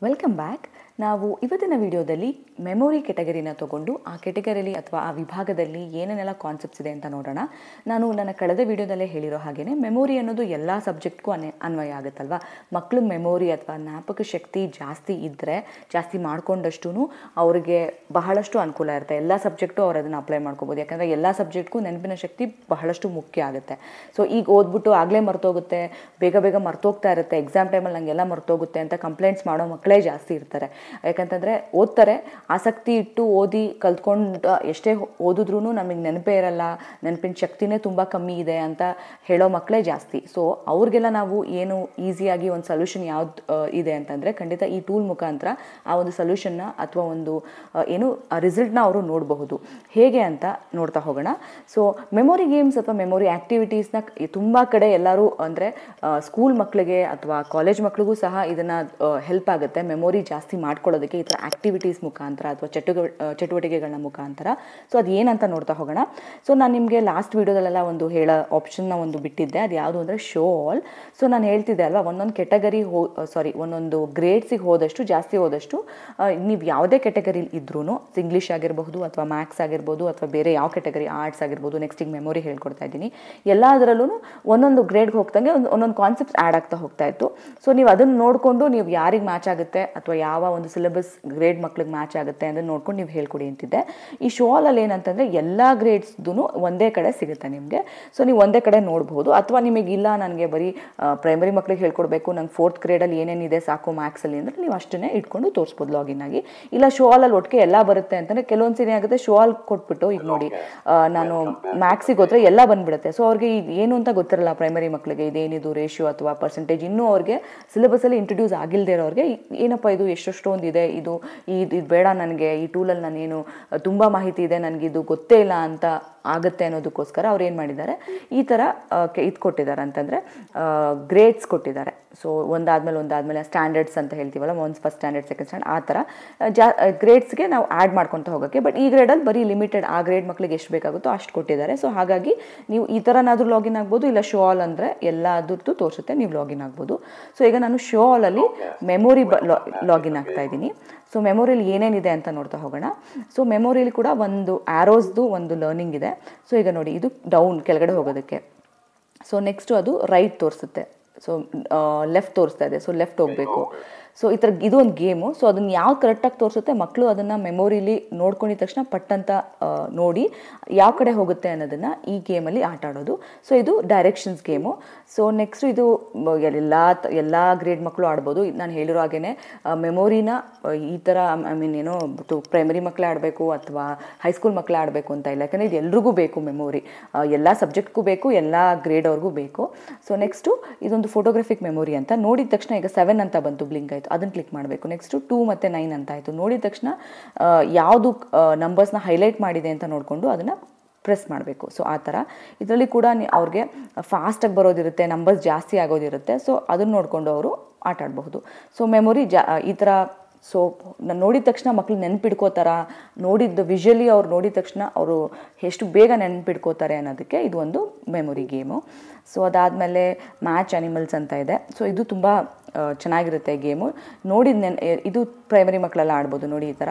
Welcome back. ನಾವು ಇವತ್ತಿನ ವಿಡಿಯೋದಲ್ಲಿ ಮೆಮೊರಿ ಕೆಟಗರಿನ ತಗೊಂಡು ಆ ಕೆಟಗರಿಯಲ್ಲಿ ಅಥವಾ ಆ ವಿಭಾಗದಲ್ಲಿ ಏನೇನೆಲ್ಲ ಕಾನ್ಸೆಪ್ಟ್ಸ್ ಇದೆ ಅಂತ ನೋಡೋಣ ನಾನು ನನ್ನ ಕಳೆದ ವಿಡಿಯೋದಲ್ಲೇ ಹೇಳಿರೋ ಹಾಗೆಯೇ ಮೆಮೊರಿ ಅನ್ನೋದು ಎಲ್ಲ ಸಬ್ಜೆಕ್ಟ್ಗೂ ಅನ್ ಅನ್ವಯ ಆಗುತ್ತಲ್ವ ಮಕ್ಕಳು ಮೆಮೊರಿ ಅಥವಾ ಜ್ಞಾಪಕ ಶಕ್ತಿ ಜಾಸ್ತಿ ಇದ್ದರೆ ಜಾಸ್ತಿ ಮಾಡ್ಕೊಂಡಷ್ಟು ಅವರಿಗೆ ಬಹಳಷ್ಟು ಅನುಕೂಲ ಇರುತ್ತೆ ಎಲ್ಲ ಸಬ್ಜೆಕ್ಟು ಅವ್ರು ಅದನ್ನು ಅಪ್ಲೈ ಮಾಡ್ಕೋಬೋದು ಯಾಕಂದರೆ ಎಲ್ಲ ಸಬ್ಜೆಕ್ಟ್ಗೂ ನೆನಪಿನ ಶಕ್ತಿ ಬಹಳಷ್ಟು ಮುಖ್ಯ ಆಗುತ್ತೆ ಸೊ ಈಗ ಓದ್ಬಿಟ್ಟು ಆಗಲೇ ಮರ್ತೋಗುತ್ತೆ ಬೇಗ ಬೇಗ ಮರ್ತೋಗ್ತಾ ಇರುತ್ತೆ ಎಕ್ಸಾಮ್ ಟೈಮಲ್ಲಿ ನಂಗೆಲ್ಲ ಮರ್ತೋಗುತ್ತೆ ಅಂತ ಕಂಪ್ಲೇಂಟ್ಸ್ ಮಾಡೋ ಮಕ್ಕಳೇ ಜಾಸ್ತಿ ಇರ್ತಾರೆ ಯಾಕಂತಂದರೆ ಓದ್ತಾರೆ ಆಸಕ್ತಿ ಇಟ್ಟು ಓದಿ ಕಲ್ತ್ಕೊಂಡು ಎಷ್ಟೇ ಓದಿದ್ರೂ ನಮಗೆ ನೆನಪೇ ಇರಲ್ಲ ನೆನಪಿನ ಶಕ್ತಿನೇ ತುಂಬ ಕಮ್ಮಿ ಇದೆ ಅಂತ ಹೇಳೋ ಮಕ್ಕಳೇ ಜಾಸ್ತಿ ಸೊ ಅವ್ರಿಗೆಲ್ಲ ನಾವು ಏನು ಈಸಿಯಾಗಿ ಒಂದು ಸೊಲ್ಯೂಷನ್ ಯಾವ್ದು ಇದೆ ಅಂತಂದರೆ ಖಂಡಿತ ಈ ಟೂಲ್ ಮುಖಾಂತರ ಆ ಒಂದು ಸೊಲ್ಯೂಷನ್ನ ಅಥವಾ ಒಂದು ಏನು ರಿಸಲ್ಟ್ನ ಅವರು ನೋಡಬಹುದು ಹೇಗೆ ಅಂತ ನೋಡ್ತಾ ಹೋಗೋಣ ಸೊ ಮೆಮೊರಿ ಗೇಮ್ಸ್ ಅಥವಾ ಮೆಮೊರಿ ಆ್ಯಕ್ಟಿವಿಟೀಸ್ನ ತುಂಬ ಕಡೆ ಎಲ್ಲರೂ ಅಂದರೆ ಸ್ಕೂಲ್ ಮಕ್ಕಳಿಗೆ ಅಥವಾ ಕಾಲೇಜ್ ಮಕ್ಕಳಿಗೂ ಸಹ ಇದನ್ನು ಹೆಲ್ಪ್ ಆಗುತ್ತೆ ಮೆಮೊರಿ ಜಾಸ್ತಿ ಮಾಡಿ ಮಾಡ್ಕೊಳ್ಳೋದಕ್ಕೆ ಈ ಥರ ಆ್ಯಕ್ಟಿವಿಟೀಸ್ ಮುಖಾಂತರ ಅಥವಾ ಚಟುವಟಿಕೆಗಳ ಚಟುವಟಿಕೆಗಳನ್ನ ಮುಖಾಂತರ ಸೊ ಅದು ಏನಂತ ನೋಡ್ತಾ ಹೋಗೋಣ ಸೊ ನಾನು ನಿಮಗೆ ಲಾಸ್ಟ್ ವೀಡಿಯೋದಲ್ಲೆಲ್ಲ ಒಂದು ಹೇಳೋ ಆಪ್ಷನ್ನ ಒಂದು ಬಿಟ್ಟಿದ್ದೆ ಅದು ಯಾವುದು ಅಂದರೆ ಶೋ ಆಲ್ ಸೊ ನಾನು ಹೇಳ್ತಿದ್ದೆ ಅಲ್ವಾ ಒಂದೊಂದು ಕೆಟಗರಿ ಹೋ ಸಾರಿ ಒಂದೊಂದು ಗ್ರೇಡ್ಸಿಗೆ ಹೋದಷ್ಟು ಜಾಸ್ತಿ ಹೋದಷ್ಟು ನೀವು ಯಾವುದೇ ಕೆಟಗರಿಲಿ ಇದ್ರೂ ಇಂಗ್ಲೀಷ್ ಆಗಿರಬಹುದು ಅಥವಾ ಮ್ಯಾಥ್ಸ್ ಆಗಿರ್ಬೋದು ಅಥವಾ ಬೇರೆ ಯಾವ ಕೆಟಗರಿ ಆರ್ಟ್ಸ್ ಆಗಿರ್ಬೋದು ನೆಕ್ಸ್ಟ್ ಈಗ ಮೆಮೊರಿ ಹೇಳ್ಕೊಡ್ತಾ ಇದ್ದೀನಿ ಎಲ್ಲದರಲ್ಲೂ ಒಂದೊಂದು ಗ್ರೇಡ್ಗೆ ಹೋಗ್ತಂಗೆ ಒಂದು ಒಂದೊಂದು ಕಾನ್ಸೆಪ್ಟ್ಸ್ ಆ್ಯಡ್ ಆಗ್ತಾ ಹೋಗ್ತಾ ಇತ್ತು ಸೊ ನೀವು ಅದನ್ನು ನೋಡಿಕೊಂಡು ನೀವು ಯಾರಿಗೆ ಮ್ಯಾಚ್ ಆಗುತ್ತೆ ಅಥವಾ ಯಾವ ಒಂದು ಸಿಲೆಬಸ್ ಗ್ರೇಡ್ ಮಕ್ಳಿಗೆ ಮ್ಯಾಚ್ ಆಗುತ್ತೆ ಅಂದರೆ ನೋಡ್ಕೊಂಡು ನೀವು ಹೇಳ್ಕೊಡಿ ಅಂತಿದ್ದೆ ಈ ಶೋಲಲ್ಲಿ ಏನಂತಂದರೆ ಎಲ್ಲ ಗ್ರೇಡ್ಸ್ದು ಒಂದೇ ಕಡೆ ಸಿಗುತ್ತೆ ನಿಮಗೆ ಸೊ ನೀವು ಒಂದೇ ಕಡೆ ನೋಡ್ಬೋದು ಅಥವಾ ನಿಮಗೆ ಇಲ್ಲ ನನಗೆ ಬರೀ ಪ್ರೈಮರಿ ಮಕ್ಳಿಗೆ ಹೇಳ್ಕೊಡ್ಬೇಕು ನಂಗೆ ಫೋರ್ತ್ ಗ್ರೇಡಲ್ಲಿ ಏನೇನಿದೆ ಸಾಕು ಮ್ಯಾಕ್ಸಲ್ಲಿ ಅಂದರೆ ನೀವು ಅಷ್ಟನ್ನೇ ಇಟ್ಕೊಂಡು ತೋರಿಸ್ಬೋದು ಲಾಗಿನ್ ಆಗಿ ಇಲ್ಲ ಶೋ ಆಲಲ್ಲಿ ಒಟ್ಟಿಗೆ ಎಲ್ಲ ಬರುತ್ತೆ ಅಂತಂದರೆ ಕೆಲವೊಂದು ಸರಿ ಆಗುತ್ತೆ ಶೋ ಆಲ್ ಕೊಟ್ಬಿಟ್ಟು ಈಗ ನೋಡಿ ನಾನು ಮ್ಯಾಕ್ಸಿಗೆ ಹೋದರೆ ಎಲ್ಲ ಬಂದ್ಬಿಡುತ್ತೆ ಸೊ ಅವ್ರಿಗೆ ಏನು ಅಂತ ಗೊತ್ತಿರಲ್ಲ ಪ್ರೈಮರಿ ಮಕ್ಕಳಿಗೆ ಇದೇನಿದು ರೇಷಿಯೋ ಅಥವಾ ಪರ್ಸೆಂಟೇಜ್ ಇನ್ನೂ ಅವ್ರಿಗೆ ಸಿಲೆಬಸಲ್ಲಿ ಇಂಟ್ರೊಡ್ಯೂಸ್ ಆಗಿಲ್ಲದೆ ಇರೋರಿಗೆ ಏನಪ್ಪ ಇದು ಎಷ್ಟು ಒಂದಿದೆ ಇದು ಇದು ಬೇಡ ನನಗೆ ಈ ಟೂಲಲ್ಲಿ ನಾನೇನು ತುಂಬ ಮಾಹಿತಿ ಇದೆ ನನಗಿದು ಗೊತ್ತೇ ಇಲ್ಲ ಅಂತ ಆಗುತ್ತೆ ಅನ್ನೋದಕ್ಕೋಸ್ಕರ ಅವ್ರು ಏನು ಮಾಡಿದ್ದಾರೆ ಈ ಥರ ಇದು ಕೊಟ್ಟಿದ್ದಾರೆ ಅಂತಂದರೆ ಗ್ರೇಡ್ಸ್ ಕೊಟ್ಟಿದ್ದಾರೆ ಸೊ ಒಂದಾದಮೇಲೆ ಒಂದಾದಮೇಲೆ ಸ್ಟ್ಯಾಂಡರ್ಡ್ಸ್ ಅಂತ ಹೇಳ್ತೀವಲ್ಲ ಮೊನ್ಸ್ ಫಸ್ಟ್ ಸ್ಟ್ಯಾಂಡರ್ಡ್ ಸೆಕೆಂಡ್ ಸ್ಟ್ಯಾಂಡ್ ಆ ಥರ ಜಾ ಗ್ರೇಡ್ಸ್ಗೆ ನಾವು ಆ್ಯಡ್ ಮಾಡ್ಕೊತ ಹೋಗೋಕ್ಕೆ ಬಟ್ ಈ ಗ್ರೇಡಲ್ಲಿ ಬರೀ ಲಿಮಿಟೆಡ್ ಆ ಗ್ರೇಡ್ ಮಕ್ಕಳಿಗೆ ಎಷ್ಟು ಬೇಕಾಗುತ್ತೋ ಅಷ್ಟು ಕೊಟ್ಟಿದ್ದಾರೆ ಸೊ ಹಾಗಾಗಿ ನೀವು ಈ ಥರನಾದರೂ ಲಾಗಿನ್ ಆಗ್ಬೋದು ಇಲ್ಲ ಶೋ ಆಲ್ ಅಂದರೆ ಎಲ್ಲದರದ್ದು ತೋರಿಸುತ್ತೆ ನೀವು ಲಾಗಿನ್ ಆಗ್ಬೋದು ಸೊ ಈಗ ನಾನು ಶೋ ಆಲಲ್ಲಿ ಮೆಮೊರಿ ಬ ಲಾಗಿನ್ ಆಗ್ತಾ ಇದ್ದೀನಿ ಸೊ ಮೆಮೊರಿಲಿ ಏನೇನಿದೆ ಅಂತ ನೋಡ್ತಾ ಹೋಗೋಣ ಸೊ ಮೆಮೊರಿಯಲ್ಲಿ ಕೂಡ ಒಂದು ಆ್ಯರೋಸ್ದು ಒಂದು ಲರ್ನಿಂಗ್ ಇದೆ ಸೊ ಈಗ ನೋಡಿ ಇದು ಡೌನ್ ಕೆಳಗಡೆ ಹೋಗೋದಕ್ಕೆ ಸೊ ನೆಕ್ಸ್ಟು ಅದು ರೈಟ್ ತೋರಿಸುತ್ತೆ ಸೊ ಲೆಫ್ಟ್ ತೋರಿಸ್ತಾ ಇದೆ ಸೊ ಲೆಫ್ಟ್ ಹೋಗಬೇಕು ಸೊ ಈ ಥರ ಇದು ಒಂದು ಗೇಮು ಸೊ ಅದನ್ನು ಯಾವ ಕರೆಕ್ಟಾಗಿ ತೋರಿಸುತ್ತೆ ಮಕ್ಕಳು ಅದನ್ನು ಮೆಮೊರಿಲಿ ನೋಡ್ಕೊಂಡಿದ ತಕ್ಷಣ ಪಟ್ಟಂತ ನೋಡಿ ಯಾವ ಕಡೆ ಹೋಗುತ್ತೆ ಅನ್ನೋದನ್ನು ಈ ಗೇಮಲ್ಲಿ ಆಟ ಆಡೋದು ಸೊ ಇದು ಡೈರೆಕ್ಷನ್ಸ್ ಗೇಮು ಸೊ ನೆಕ್ಸ್ಟ್ ಇದು ಎಲ್ಲ ಎಲ್ಲ ಗ್ರೇಡ್ ಮಕ್ಕಳು ಆಡ್ಬೋದು ನಾನು ಹೇಳಿರೋ ಹಾಗೇ ಮೆಮೊರಿನ ಈ ಥರ ಐ ಮೀನ್ ಏನೋ ಪ್ರೈಮರಿ ಮಕ್ಕಳು ಆಡಬೇಕು ಅಥವಾ ಹೈಸ್ಕೂಲ್ ಮಕ್ಕಳು ಆಡಬೇಕು ಅಂತ ಇಲ್ಲ ಯಾಕಂದರೆ ಇದು ಎಲ್ರಿಗೂ ಬೇಕು ಮೆಮೊರಿ ಎಲ್ಲ ಸಬ್ಜೆಕ್ಟ್ಗೂ ಬೇಕು ಎಲ್ಲ ಗ್ರೇಡ್ ಅವ್ರಿಗೂ ಬೇಕು ಸೊ ನೆಕ್ಸ್ಟು ಇದೊಂದು ಫೋಟೋಗ್ರಫಿಕ್ ಮೆಮೊರಿ ಅಂತ ನೋಡಿದ ತಕ್ಷಣ ಈಗ ಸೆವೆನ್ ಅಂತ ಬಂತು ಬ್ಲಿಂಕ್ ಆಯಿತು ಆಯಿತು ಅದನ್ನು ಕ್ಲಿಕ್ ಮಾಡಬೇಕು ನೆಕ್ಸ್ಟು ಟೂ ಮತ್ತು ನೈನ್ ಅಂತ ಆಯಿತು ನೋಡಿದ ತಕ್ಷಣ ಯಾವುದು ನಂಬರ್ಸ್ನ ಹೈಲೈಟ್ ಮಾಡಿದೆ ಅಂತ ನೋಡಿಕೊಂಡು ಅದನ್ನು ಪ್ರೆಸ್ ಮಾಡಬೇಕು ಸೊ ಆ ಥರ ಇದರಲ್ಲಿ ಕೂಡ ಅವ್ರಿಗೆ ಫಾಸ್ಟಾಗಿ ಬರೋದಿರುತ್ತೆ ನಂಬರ್ಸ್ ಜಾಸ್ತಿ ಆಗೋದಿರುತ್ತೆ ಸೊ ಅದನ್ನು ನೋಡಿಕೊಂಡು ಅವರು ಆಟ ಆಡಬಹುದು ಸೊ ಮೆಮೊರಿ ಜಾ ಈ ಥರ ಸೊ ನೋಡಿದ ತಕ್ಷಣ ಮಕ್ಕಳು ನೆನ್ಪಿಡ್ಕೋತಾರ ನೋಡಿದ್ದು ವಿಜುವಲಿ ಅವ್ರು ನೋಡಿದ ತಕ್ಷಣ ಅವರು ಎಷ್ಟು ಬೇಗ ನೆನ್ಪಿಡ್ಕೋತಾರೆ ಅನ್ನೋದಕ್ಕೆ ಇದು ಒಂದು ಮೆಮೊರಿ ಗೇಮು ಸೊ ಅದಾದಮೇಲೆ ಮ್ಯಾಚ್ ಅನಿಮಲ್ಸ್ ಅಂತ ಇದೆ ಸೊ ಇದು ತುಂಬ ಚೆನ್ನಾಗಿರುತ್ತೆ ಗೇಮು ನೋಡಿದ ನೆನ್ ಇದು ಪ್ರೈಮರಿ ಮಕ್ಕಳೆಲ್ಲ ಆಡ್ಬೋದು ನೋಡಿ ಈ ಥರ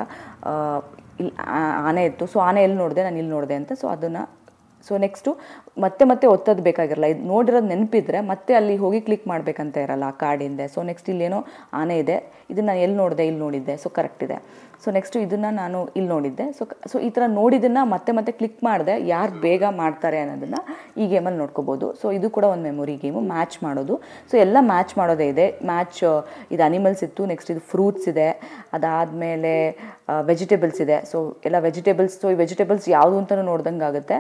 ಇಲ್ಲಿ ಆನೆ ಇತ್ತು ಸೊ ಆನೆ ಎಲ್ಲಿ ನೋಡಿದೆ ನಾನು ಇಲ್ಲಿ ನೋಡಿದೆ ಅಂತ ಸೊ ಅದನ್ನು ಸೊ ನೆಕ್ಸ್ಟು ಮತ್ತೆ ಮತ್ತೆ ಒತ್ತೋದು ಬೇಕಾಗಿರಲ್ಲ ಇದು ನೋಡಿರೋದು ನೆನಪಿದ್ರೆ ಮತ್ತೆ ಅಲ್ಲಿ ಹೋಗಿ ಕ್ಲಿಕ್ ಮಾಡಬೇಕಂತ ಇರಲ್ಲ ಆ ಕಾರ್ಡಿಂದ ಸೊ ನೆಕ್ಸ್ಟ್ ಇಲ್ಲೇನೋ ಆನೆ ಇದೆ ಇದನ್ನು ನಾನು ಎಲ್ಲಿ ನೋಡಿದೆ ಇಲ್ಲಿ ನೋಡಿದ್ದೆ ಸೊ ಕರೆಕ್ಟ್ ಇದೆ ಸೊ ನೆಕ್ಸ್ಟು ಇದನ್ನು ನಾನು ಇಲ್ಲಿ ನೋಡಿದ್ದೆ ಸೊ ಸೊ ಈ ಥರ ನೋಡಿದ್ದನ್ನು ಮತ್ತೆ ಮತ್ತೆ ಕ್ಲಿಕ್ ಮಾಡಿದೆ ಯಾರು ಬೇಗ ಮಾಡ್ತಾರೆ ಅನ್ನೋದನ್ನು ಈ ಗೇಮಲ್ಲಿ ನೋಡ್ಕೋಬೋದು ಸೊ ಇದು ಕೂಡ ಒಂದು ಮೆಮೊರಿ ಗೇಮು ಮ್ಯಾಚ್ ಮಾಡೋದು ಸೊ ಎಲ್ಲ ಮ್ಯಾಚ್ ಮಾಡೋದೇ ಇದೆ ಮ್ಯಾಚ್ ಇದು ಅನಿಮಲ್ಸ್ ಇತ್ತು ನೆಕ್ಸ್ಟ್ ಇದು ಫ್ರೂಟ್ಸ್ ಇದೆ ಅದಾದಮೇಲೆ ವೆಜಿಟೇಬಲ್ಸ್ ಇದೆ ಸೊ ಎಲ್ಲ ವೆಜಿಟೇಬಲ್ಸ್ ಸೊ ಈ ವೆಜಿಟೇಬಲ್ಸ್ ಯಾವುದು ಅಂತಲೂ ನೋಡ್ದಂಗೆ ಆಗುತ್ತೆ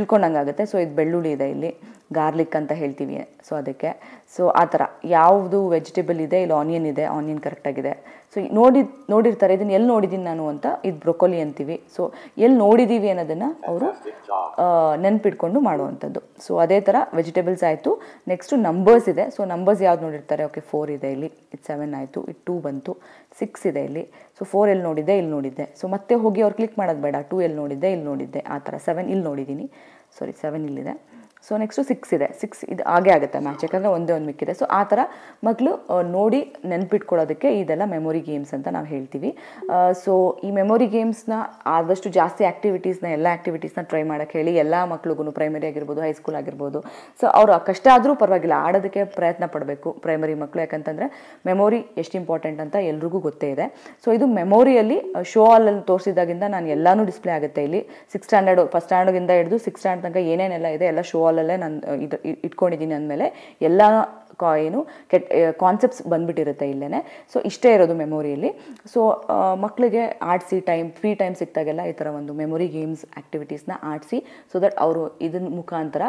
ತಿಳ್ಕೊಂಡಂಗಾಗುತ್ತೆ ಸೊ ಇದು ಬೆಳ್ಳುಳ್ಳಿ ಇದೆ ಇಲ್ಲಿ ಗಾರ್ಲಿಕ್ ಅಂತ ಹೇಳ್ತೀವಿ ಸೊ ಅದಕ್ಕೆ ಸೊ ಆ ಥರ ಯಾವುದು ವೆಜಿಟೇಬಲ್ ಇದೆ ಇಲ್ಲಿ ಆನಿಯನ್ ಇದೆ ಆನಿಯನ್ ಕರೆಕ್ಟಾಗಿದೆ ಸೊ ನೋಡಿ ನೋಡಿರ್ತಾರೆ ಇದನ್ನು ಎಲ್ಲಿ ನೋಡಿದ್ದೀನಿ ನಾನು ಅಂತ ಇದು ಬ್ರೊಕೊಲಿ ಅಂತೀವಿ ಸೊ ಎಲ್ಲಿ ನೋಡಿದ್ದೀವಿ ಅನ್ನೋದನ್ನು ಅವರು ನೆನ್ಪಿಟ್ಕೊಂಡು ಮಾಡುವಂಥದ್ದು ಸೊ ಅದೇ ಥರ ವೆಜಿಟೇಬಲ್ಸ್ ಆಯಿತು ನೆಕ್ಸ್ಟು ನಂಬರ್ಸ್ ಇದೆ ಸೊ ನಂಬರ್ಸ್ ಯಾವ್ದು ನೋಡಿರ್ತಾರೆ ಓಕೆ ಫೋರ್ ಇದೆ ಇಲ್ಲಿ ಇಟ್ ಸೆವೆನ್ ಆಯಿತು ಇಟ್ ಟೂ ಬಂತು ಸಿಕ್ಸ್ ಇದೆ ಇಲ್ಲಿ ಸೊ ಫೋರ್ ಎಲ್ಲಿ ನೋಡಿದ್ದೆ ಇಲ್ಲಿ ನೋಡಿದ್ದೆ ಸೊ ಮತ್ತೆ ಹೋಗಿ ಅವ್ರು ಕ್ಲಿಕ್ ಮಾಡೋದು ಬೇಡ ಟೂ ಎಲ್ಲಿ ನೋಡಿದ್ದೆ ಇಲ್ಲಿ ನೋಡಿದ್ದೆ ಆ ಥರ ಸೆವೆನ್ ಇಲ್ಲಿ ನೋಡಿದ್ದೀನಿ ಸಾರಿ ಸೆವೆನ್ ಇಲ್ಲಿದೆ ಸೊ ನೆಕ್ಸ್ಟು ಸಿಕ್ಸ್ ಇದೆ ಸಿಕ್ಸ್ ಇದು ಹಾಗೆ ಆಗುತ್ತೆ ಮ್ಯಾಚ್ ಯಾಕಂದರೆ ಒಂದೇ ಒಂದು ಮಿಕ್ಕಿದೆ ಸೊ ಆ ಥರ ಮಕ್ಕಳು ನೋಡಿ ನೆನ್ಪಿಟ್ಕೊಳ್ಳೋದಕ್ಕೆ ಇದೆಲ್ಲ ಮೆಮೊರಿ ಗೇಮ್ಸ್ ಅಂತ ನಾವು ಹೇಳ್ತೀವಿ ಸೊ ಈ ಮೆಮೊರಿ ಗೇಮ್ಸ್ನ ಆದಷ್ಟು ಜಾಸ್ತಿ ಆ್ಯಕ್ಟಿವಿಟೀಸ್ನ ಎಲ್ಲ ಆ್ಯಕ್ಟಿವಿಟೀಸ್ನ ಟ್ರೈ ಮಾಡೋಕ್ಕೆ ಹೇಳಿ ಎಲ್ಲ ಮಕ್ಳಿಗೂ ಪ್ರೈಮರಿ ಆಗಿರ್ಬೋದು ಹೈಸ್ಕೂಲ್ ಆಗಿರ್ಬೋದು ಸೊ ಅವರು ಕಷ್ಟ ಆದರೂ ಪರವಾಗಿಲ್ಲ ಆಡೋದಕ್ಕೆ ಪ್ರಯತ್ನ ಪಡಬೇಕು ಪ್ರೈಮರಿ ಮಕ್ಕಳು ಯಾಕಂತಂದರೆ ಮೆಮೊರಿ ಎಷ್ಟು ಇಂಪಾರ್ಟೆಂಟ್ ಅಂತ ಎಲ್ರಿಗೂ ಗೊತ್ತೇ ಇದೆ ಸೊ ಇದು ಮೆಮೊರಿಯಲ್ಲಿ ಶೋ ಆಲಲ್ಲಿ ತೋರಿಸಿದಾಗಿಂದ ನಾನು ಎಲ್ಲಾನು ಡಿಸ್ಪ್ಲೇ ಆಗುತ್ತೆ ಇಲ್ಲಿ ಸಿಕ್ಸ್ ಸ್ಟ್ಯಾಂಡರ್ಡ್ ಫಸ್ಟ್ ಸ್ಟ್ಯಾಂಡರ್ಡಿಂದ ಹಿಡಿದು ಸಿಕ್ಸ್ ಸ್ಟ್ಯಾಂಡ್ ತನಕ ಏನೇನೆಲ್ಲ ಇದೆ ಎಲ್ಲ ಶೋ ಬಾಲಲ್ಲೇ ನಾನು ಇದು ಇಟ್ಕೊಂಡಿದ್ದೀನಿ ಅಂದಮೇಲೆ ಎಲ್ಲ ಕಾ ಏನು ಕೆಟ್ ಕಾನ್ಸೆಪ್ಟ್ಸ್ ಬಂದ್ಬಿಟ್ಟಿರುತ್ತೆ ಇಲ್ಲೇ ಸೊ ಇಷ್ಟೇ ಇರೋದು ಮೆಮೊರಿಯಲ್ಲಿ ಸೊ ಮಕ್ಕಳಿಗೆ ಆಡಿಸಿ ಟೈಮ್ ಫ್ರೀ ಟೈಮ್ ಸಿಕ್ತಾಗೆಲ್ಲ ಈ ಥರ ಒಂದು ಮೆಮೊರಿ ಗೇಮ್ಸ್ ಆ್ಯಕ್ಟಿವಿಟೀಸ್ನ ಆಡಿಸಿ ಸೊ ದಟ್ ಅವರು ಇದನ್ನ ಮುಖಾಂತರ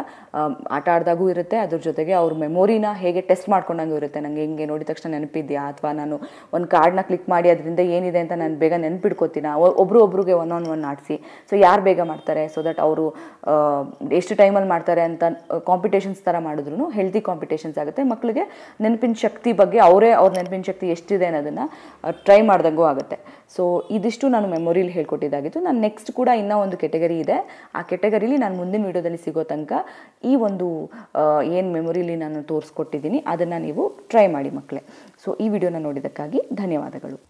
ಆಟ ಆಡಿದಾಗೂ ಇರುತ್ತೆ ಅದ್ರ ಜೊತೆಗೆ ಅವ್ರ ಮೆಮೊರಿನ ಹೇಗೆ ಟೆಸ್ಟ್ ಮಾಡ್ಕೊಂಡಂಗೂ ಇರುತ್ತೆ ನನಗೆ ಹಿಂಗೆ ನೋಡಿದ ತಕ್ಷಣ ನೆನಪಿದ್ಯಾ ಅಥವಾ ನಾನು ಒಂದು ಕಾರ್ಡ್ನ ಕ್ಲಿಕ್ ಮಾಡಿ ಅದರಿಂದ ಏನಿದೆ ಅಂತ ನಾನು ಬೇಗ ನೆನ್ಪಿಡ್ಕೋತೀನ ಒಬ್ಬರು ಒಬ್ರಿಗೆ ಒನ್ ಆನ್ ಒನ್ ಆಡಿಸಿ ಸೊ ಯಾರು ಬೇಗ ಮಾಡ್ತಾರೆ ಸೊ ದಟ್ ಅವರು ಎಷ್ಟು ಟೈಮಲ್ಲಿ ಮಾಡ್ತಾರೆ ಅಂತ ಕಾಂಪಿಟೇಷನ್ಸ್ ಥರ ಮಾಡಿದ್ರು ಹೆಲ್ದಿ ಕಾಂಪಿಟೇಷನ್ಸ್ ಆಗುತ್ತೆ ಮಕ್ಕಳಿಗೆ ನೆನಪಿನ ಶಕ್ತಿ ಬಗ್ಗೆ ಅವರೇ ಅವ್ರ ನೆನಪಿನ ಶಕ್ತಿ ಎಷ್ಟಿದೆ ಅನ್ನೋದನ್ನು ಟ್ರೈ ಮಾಡ್ದಂಗೂ ಆಗುತ್ತೆ ಸೊ ಇದಿಷ್ಟು ನಾನು ಮೆಮೊರಿಲಿ ಹೇಳ್ಕೊಟ್ಟಿದ್ದಾಗಿತ್ತು ನಾನು ನೆಕ್ಸ್ಟ್ ಕೂಡ ಇನ್ನೂ ಒಂದು ಕೆಟಗರಿ ಇದೆ ಆ ಕೆಟಗರಿಲಿ ನಾನು ಮುಂದಿನ ವೀಡಿಯೋದಲ್ಲಿ ಸಿಗೋ ತನಕ ಈ ಒಂದು ಏನು ಮೆಮೊರಿಲಿ ನಾನು ತೋರಿಸ್ಕೊಟ್ಟಿದ್ದೀನಿ ಅದನ್ನು ನೀವು ಟ್ರೈ ಮಾಡಿ ಮಕ್ಕಳೇ ಸೊ ಈ ವಿಡಿಯೋನ ನೋಡಿದ್ದಕ್ಕಾಗಿ ಧನ್ಯವಾದಗಳು